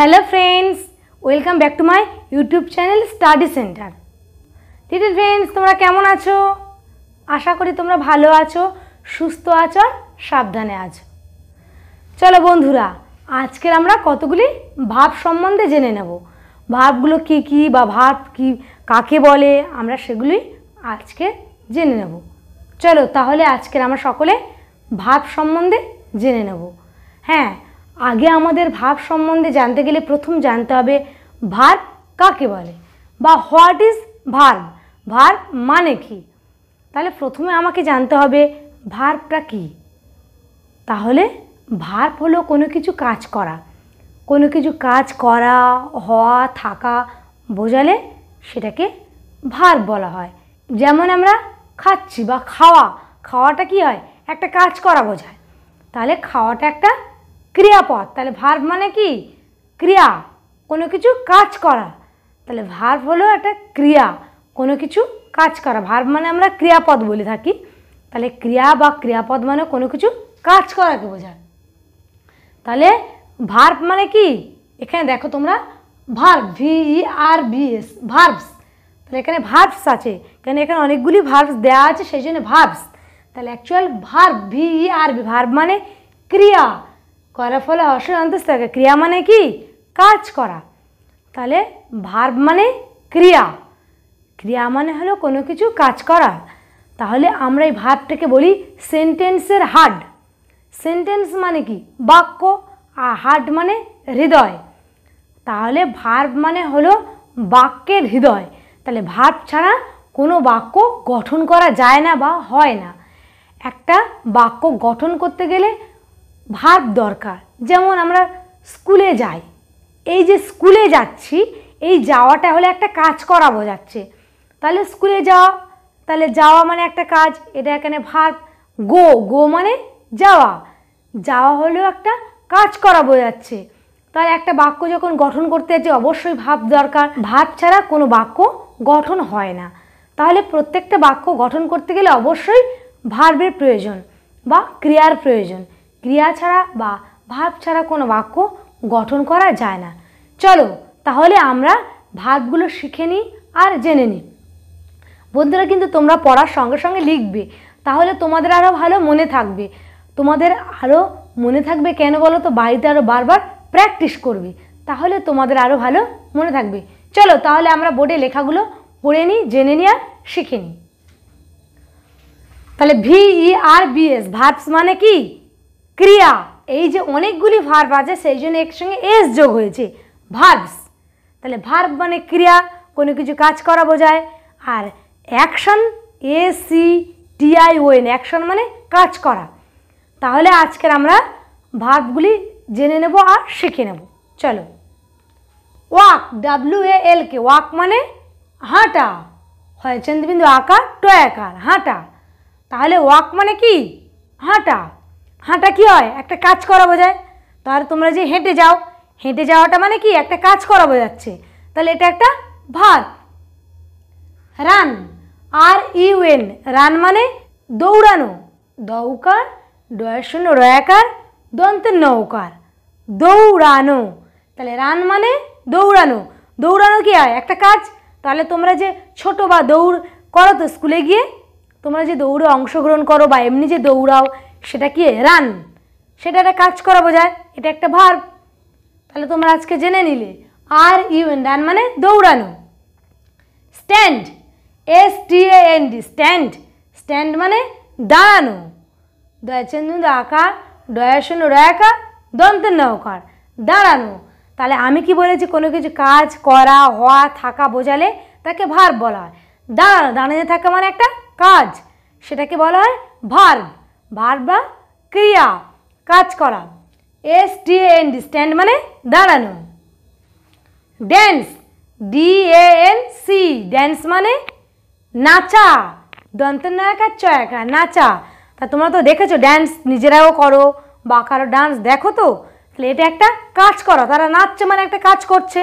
hello friends welcome back to my YouTube channel study centre দিদি friends তোমরা কেমন আছো আশা করি তোমরা ভালো আছো সুস্থ আছো আর সাবধানে আছো চলো বন্ধুরা আজকের আমরা কতগুলি ভাব সম্বন্ধে জেনে নেব ভাবগুলো কি কি বা ভাব কি কাকে বলে আমরা সেগুলি আজকে জেনে নেব চলো তাহলে আজকের আমরা সকলে ভাব সম্বন্ধে জেনে নেব হ্যাঁ আগে আমাদের ভাব সম্বন্ধে জানতে গেলে প্রথম জানতে হবে ভার্ব কাকে বলে বা হোয়াট ইজ ভার্ব ভার্ব মানে কি তাহলে প্রথমে আমাকে জানতে হবে ভার্বটা কি তাহলে ভার্ব হলো কোনো কিছু কাজ করা কোনো কিছু কাজ করা হওয়া থাকা বোঝালে সেটাকে ভার্ব বলা হয় যেমন আমরা খাচ্ছি বা খাওয়া খাওয়াটা কি হয় একটা কাজ করা বোঝায় তাহলে খাওয়াটা একটা ক্রিয়াপদ তাহলে ভার্ব মানে কি ক্রিয়া কোনো কিছু কাজ করা তাহলে ভার্ব হলো একটা ক্রিয়া কোনো কিছু কাজ করা ভার্ব মানে আমরা ক্রিয়াপদ বলে থাকি তাহলে ক্রিয়া বা ক্রিয়াপদ মানে কোনো কিছু কাজ করাকে বোঝায় তাহলে ভার্ব মানে কি এখানে দেখো তোমরা verb V R B S verbs তাহলে এখানে ভার্বস আছে কেন এখানে অনেকগুলি ভার্বস দেওয়া আছে সেই জন্য ভার্বস তাহলে actual verb V R B verb মানে ক্রিয়া করা ফলে হর্ষ থাকে ক্রিয়া মানে কি কাজ করা তাহলে ভার্ব মানে ক্রিয়া ক্রিয়া মানে হলো কোনো কিছু কাজ করা তাহলে আমরা এই ভার্বটাকে বলি সেন্টেন্সের হার্ড সেন্টেন্স মানে কি বাক্য আর হার্ড মানে হৃদয় তাহলে ভার্ব মানে হলো বাক্যের হৃদয় তাহলে ভার্ব ছাড়া কোনো বাক্য গঠন করা যায় না বা হয় না একটা বাক্য গঠন করতে গেলে ভার্ব দরকার যেমন আমরা স্কুলে যাই এই যে স্কুলে যাচ্ছি এই যাওয়াটা হলে একটা কাজ করা বোঝাচ্ছে তাহলে স্কুলে যাওয়া তাহলে যাওয়া মানে একটা কাজ এটা এখানে ভার্ব গো গো মানে যাওয়া যাওয়া হলেও একটা কাজ করা বোঝাচ্ছে তাহলে একটা বাক্য যখন গঠন করতে যাচ্ছে অবশ্যই ভাব দরকার ভাব ছাড়া কোনো বাক্য গঠন হয় না তাহলে প্রত্যেকটা বাক্য গঠন করতে গেলে অবশ্যই ভার্বের প্রয়োজন বা ক্রিয়ার প্রয়োজন ক্রিয়া ছাড়া বা ভাব ছাড়া কোনো বাক্য গঠন করা যায় না চলো তাহলে আমরা ভাবগুলো শিখে নিই আর জেনে নিই বন্ধুরা কিন্তু তোমরা পড়ার সঙ্গে সঙ্গে লিখবে তাহলে তোমাদের আরও ভালো মনে থাকবে তোমাদের আরও মনে থাকবে কেন বলো তো বাড়িতে আরও বারবার প্র্যাকটিস করবে তাহলে তোমাদের আরও ভালো মনে থাকবে চলো তাহলে আমরা বোর্ডে লেখাগুলো পড়ে নিই জেনে নিই আর শিখে নিই তাহলে ভি ই আর বিএস ভাবস মানে কি ক্রিয়া এই যে অনেকগুলি ভার্ব আছে সেই জন্য একসঙ্গে এস যোগ হয়েছে ভার্বস তাহলে ভার্ব মানে ক্রিয়া কোনো কিছু কাজ করা বোঝায় আর action A C T I O N action মানে কাজ করা তাহলে আজকের আমরা ভার্বগুলি জেনে নেব আর শিখে নেব চলো walk W A L K walk মানে হাঁটা হয় চন্দ্রবিন্দু আকার আকার হাঁটা তাহলে ওয়াক মানে কি হাঁটা হাঁটা কি হয় একটা কাজ করা বোঝায় তার তোমরা যে হেঁটে যাও হেঁটে যাওয়াটা মানে কি একটা কাজ করা বোঝাচ্ছে তাহলে এটা একটা ভার রান আর ইউএন রান মানে দৌড়ানো দৌকার ডয়ের শূন্য রয়াকার দন্তের নৌকার দৌড়ানো তাহলে রান মানে দৌড়ানো দৌড়ানো কি হয় একটা কাজ তাহলে তোমরা যে ছোট বা দৌড় করো তো স্কুলে গিয়ে তোমরা যে দৌড়ে অংশগ্রহণ করো বা এমনি যে দৌড়াও সেটা কি রান সেটা একটা কাজ করা বোঝায় এটা একটা ভার তাহলে তোমরা আজকে জেনে নিলে আর ইউএন রান মানে দৌড়ানো stand S T N D stand stand মানে দাঁড়ানো দয়াচন্দু আকার ডয়াশন রয়াকা দন্তের নৌকার দাঁড়ানো তাহলে আমি কি বলেছি কোনো কিছু কাজ করা হওয়া থাকা বোঝালে তাকে ভার বলা হয় দাঁড়ানো দাঁড়িয়ে থাকা মানে একটা কাজ সেটাকে বলা হয় ভার্ব ভার বা ক্রিয়া কাজ করা S T N D stand মানে দাঁড়ানো dance D A N C dance মানে নাচা দন্তনায়কার চয়াকা নাচা তা তোমরা তো দেখেছো ড্যান্স নিজেরাও করো বা কারো ডান্স দেখো তো তাহলে এটা একটা কাজ করো তারা নাচছে মানে একটা কাজ করছে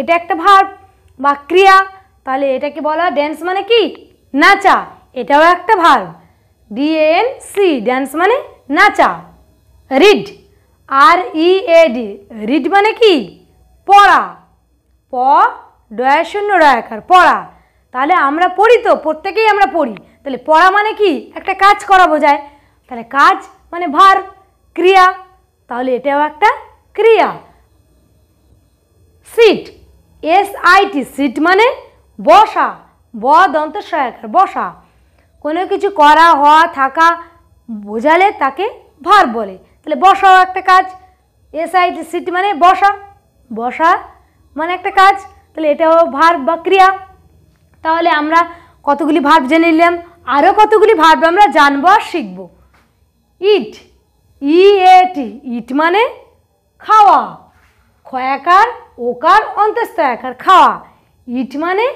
এটা একটা ভাব বা ক্রিয়া তাহলে এটাকে বলা ড্যান্স মানে কি নাচা এটাও একটা ভার্ব ডিএন সি ড্যান্স মানে নাচা read R E A D read মানে কি পড়া প ডয়া শূন্য ডয়াকার পড়া তাহলে আমরা পড়ি তো প্রত্যেকেই আমরা পড়ি তাহলে পড়া মানে কি একটা কাজ করা বোঝায় তাহলে কাজ মানে ভার ক্রিয়া তাহলে এটাও একটা ক্রিয়া sit S I T sit মানে বসা ব দন্ত সহায়কার বসা কোনো কিছু করা হওয়া থাকা বোঝালে তাকে ভার বলে তাহলে বসাও একটা কাজ এসআইটি সিট মানে বসা বসা মানে একটা কাজ তাহলে এটাও ভার বা ক্রিয়া তাহলে আমরা কতগুলি ভার্ব জেনে নিলাম আরও কতগুলি ভার্ব আমরা জানবো আর শিখব ইট ই e এটি ইট মানে খাওয়া খয়াকার ওকার অন্তস্থ একার খাওয়া ইট মানে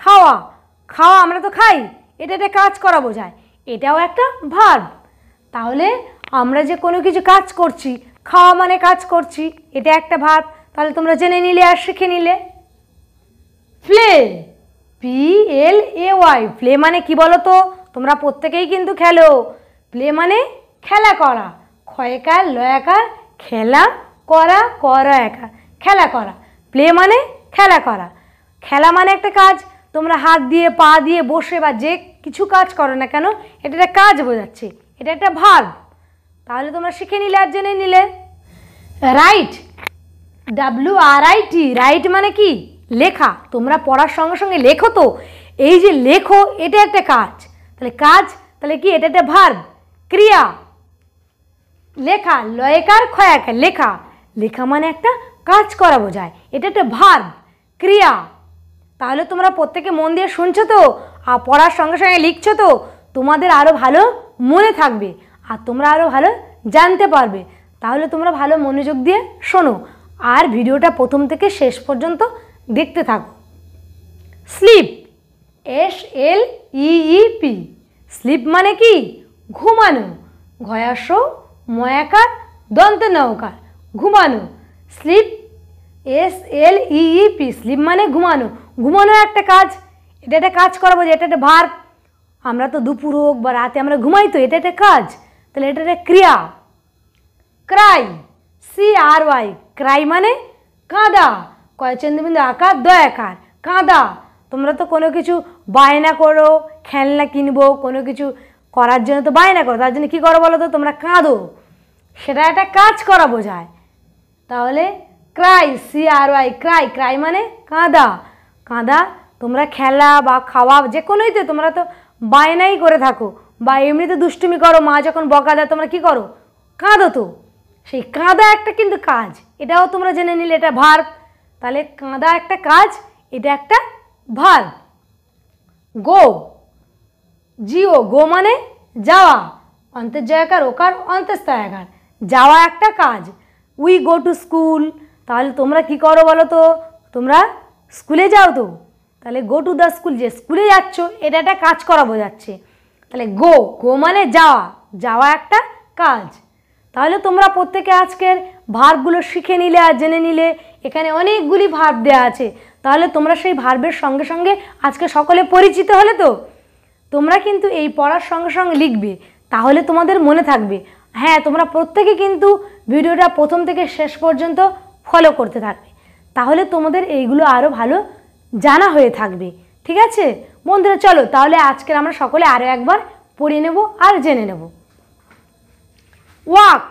খাওয়া খাওয়া আমরা তো খাই এটা একটা কাজ করা বোঝায় এটাও একটা ভার্ব তাহলে আমরা যে কোনো কিছু কাজ করছি খাওয়া মানে কাজ করছি এটা একটা ভার্ব তাহলে তোমরা জেনে নিলে আর শিখে নিলে play P L A Y play মানে কি বলো তো তোমরা প্রত্যেকেই কিন্তু খেলো প্লে মানে খেলা করা ক্ষয়কার লয়াকার খেলা করা করা একা খেলা করা প্লে মানে খেলা করা খেলা মানে একটা কাজ তোমরা হাত দিয়ে পা দিয়ে বসে বা যে কিছু কাজ করো না কেন এটা একটা কাজ বোঝাচ্ছে এটা একটা ভার্ব তাহলে তোমরা শিখে নিলে আর জেনে নিলে write W R I T write মানে কি লেখা তোমরা পড়ার সঙ্গে সঙ্গে লেখো তো এই যে লেখো এটা একটা কাজ তাহলে কাজ তাহলে কি এটা একটা ভার্ব ক্রিয়া লেখা লয়কার খয়াক লেখা লেখা মানে একটা কাজ করা বোঝায় এটা একটা ভার্ব ক্রিয়া তাহলে তোমরা প্রত্যেকে মন দিয়ে শুনছো তো আর পড়ার সঙ্গে সঙ্গে লিখছো তো তোমাদের আরও ভালো মনে থাকবে আর তোমরা আরও ভালো জানতে পারবে তাহলে তোমরা ভালো মনোযোগ দিয়ে শোনো আর ভিডিওটা প্রথম থেকে শেষ পর্যন্ত দেখতে থাকো sleep S L E P sleep মানে কি ঘুমানো ঘয়াস ময়াকার দন্ত নৌকার ঘুমানো sleep S L E P sleep মানে ঘুমানো ঘুমানো একটা কাজ দেদে কাজ করব জেতেতে ভার আমরা তো দুপুর হোক বারেতে আমরা ঘুমাই তো জেতেতে কাজ তাহলে এরে ক্রিয়া cry C R Y cry মানে কাঁদা কোয় চেন্দি মধ্যে আ কাঁদায় কার কাঁদা তোমরা তো কোনে কিছু বাইনা করো খেলনা কিনবো কোনে কিছু করার জন্য তো বাইনা করো তার জন্য কি করে বল তো তোমরা কাঁদো সেটা এটা কাজ করাবো যায় তাহলে cry C R Y cry cry মানে কাঁদা কাঁদা তোমরা খেলা বা খাওয়া যে কোনোইতে তোমরা তো বায়নাই করে থাকো বা এমনিতে দুষ্টুমি করো মা যখন বকা দেয় তোমরা কি করো কাঁদো তো সেই কাঁদা একটা কিন্তু কাজ এটাও তোমরা জেনে নিলে এটা ভার তাহলে কাঁদা একটা কাজ এটা একটা ভার গো জিও গো মানে যাওয়া অন্তর্জয়াকার ওকার অন্তস্থায়াকার যাওয়া একটা কাজ উই গো টু স্কুল তাহলে তোমরা কি করো বলো তো তোমরা স্কুলে যাও তো তাহলে গো টু দ্য স্কুল যে স্কুলে যাচ্ছ এটা একটা কাজ করা বোঝাচ্ছে তাহলে গো গো মানে যাওয়া যাওয়া একটা কাজ তাহলে তোমরা প্রত্যেকে আজকের ভার্বগুলো শিখে নিলে আর জেনে নিলে এখানে অনেকগুলি ভার্ব দেওয়া আছে তাহলে তোমরা সেই ভার্বের সঙ্গে সঙ্গে আজকে সকলে পরিচিত হলে তো তোমরা কিন্তু এই পড়ার সঙ্গে সঙ্গে লিখবে তাহলে তোমাদের মনে থাকবে হ্যাঁ তোমরা প্রত্যেকে কিন্তু ভিডিওটা প্রথম থেকে শেষ পর্যন্ত ফলো করতে থাকবে তাহলে তোমাদের এইগুলো আরও ভালো জানা হয়ে থাকবে ঠিক আছে বন্ধুরা চলো তাহলে আজকের আমরা সকলে আরও একবার পড়ে নেব আর জেনে নেব walk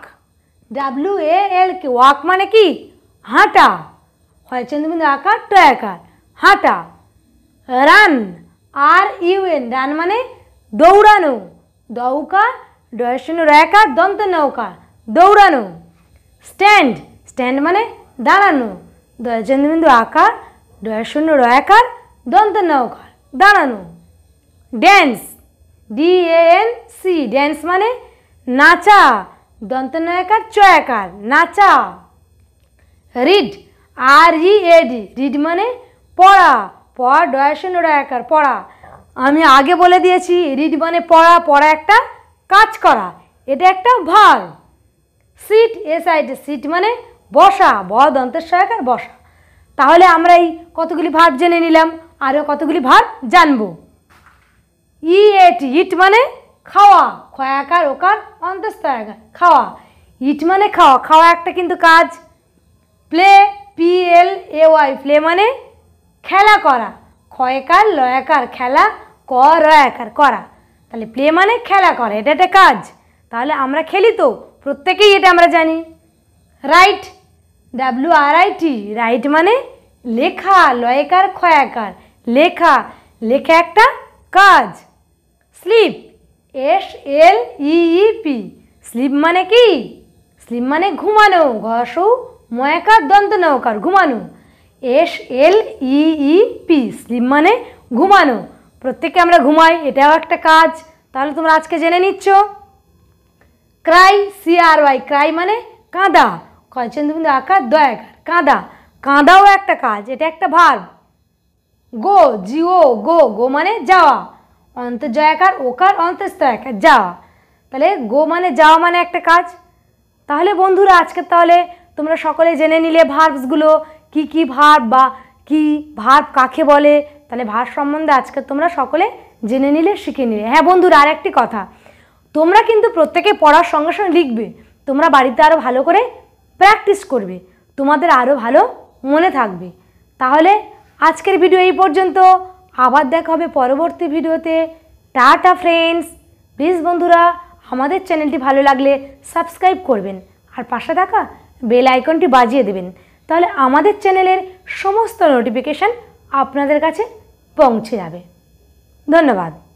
W A L K walk মানে কি হাঁটা হয় চন্দ্রবিন্দু আকার ট আকার হাঁটা run R U N run মানে দৌড়ানো দৌকা ডয়ের শূন্য দন্ত নৌকা দৌড়ানো স্ট্যান্ড স্ট্যান্ড মানে দাঁড়ানো চন্দ্রবিন্দু আকার ডয়ের শূন্য র একার দন্ত নৌকার দাঁড়ানো dance D N C dance মানে নাচা দন্ত নয়াকার চয়াকার নাচা রিড আর ই এডি রিড মানে পড়া পড়া ডয়ের শূন্য রয়াকার পড়া আমি আগে বলে দিয়েছি রিড মানে পড়া পড়া একটা কাজ করা এটা একটা ভাল সিট এ সাইড সিট মানে বসা ব দন্তের সহায়কার বসা তাহলে আমরা এই কতগুলি ভার্ব জেনে নিলাম আরও কতগুলি ভার্ব জানব ই e এট ইট মানে খাওয়া খয়াকার ওকার অন্তস্থায়াকার খাওয়া ইট মানে খাওয়া খাওয়া একটা কিন্তু কাজ play P L A Y play মানে খেলা করা ক্ষয়কার লয়াকার খেলা ক রয়াকার করা তাহলে প্লে মানে খেলা করা এটা একটা কাজ তাহলে আমরা খেলি তো প্রত্যেকেই এটা আমরা জানি write W R I T write মানে লেখা লয়কার ক্ষয়াকার লেখা লেখা একটা কাজ sleep S L E P sleep মানে কি স্লিপ মানে ঘুমানো ঘষু ময়াকার দন্ত নৌকার ঘুমানো S L E P sleep মানে ঘুমানো প্রত্যেকে আমরা ঘুমাই এটাও একটা কাজ তাহলে তোমরা আজকে জেনে নিচ্ছ cry C R Y cry মানে কাঁদা বন্ধু আকার দয়াকার কাঁদা কাঁদাও একটা কাজ এটা একটা ভার গো জিও গো গো মানে যাওয়া অন্তর্জয়াকার ওকার অন্তস্থ যাওয়া তাহলে গো মানে যাওয়া মানে একটা কাজ তাহলে বন্ধুরা আজকে তাহলে তোমরা সকলে জেনে নিলে ভার্বসগুলো কি কি ভার্ব বা কি ভার্ব কাকে বলে তাহলে ভার সম্বন্ধে আজকে তোমরা সকলে জেনে নিলে শিখে নিলে হ্যাঁ বন্ধুরা আর একটি কথা তোমরা কিন্তু প্রত্যেকে পড়ার সঙ্গে সঙ্গে লিখবে তোমরা বাড়িতে আরও ভালো করে প্র্যাকটিস করবে তোমাদের আরও ভালো মনে থাকবে তাহলে আজকের ভিডিও এই পর্যন্ত আবার দেখা হবে পরবর্তী ভিডিওতে টাটা ফ্রেন্ডস প্লিজ বন্ধুরা আমাদের চ্যানেলটি ভালো লাগলে সাবস্ক্রাইব করবেন আর পাশে থাকা বেল আইকনটি বাজিয়ে দেবেন তাহলে আমাদের চ্যানেলের সমস্ত নোটিফিকেশান আপনাদের কাছে পৌঁছে যাবে ধন্যবাদ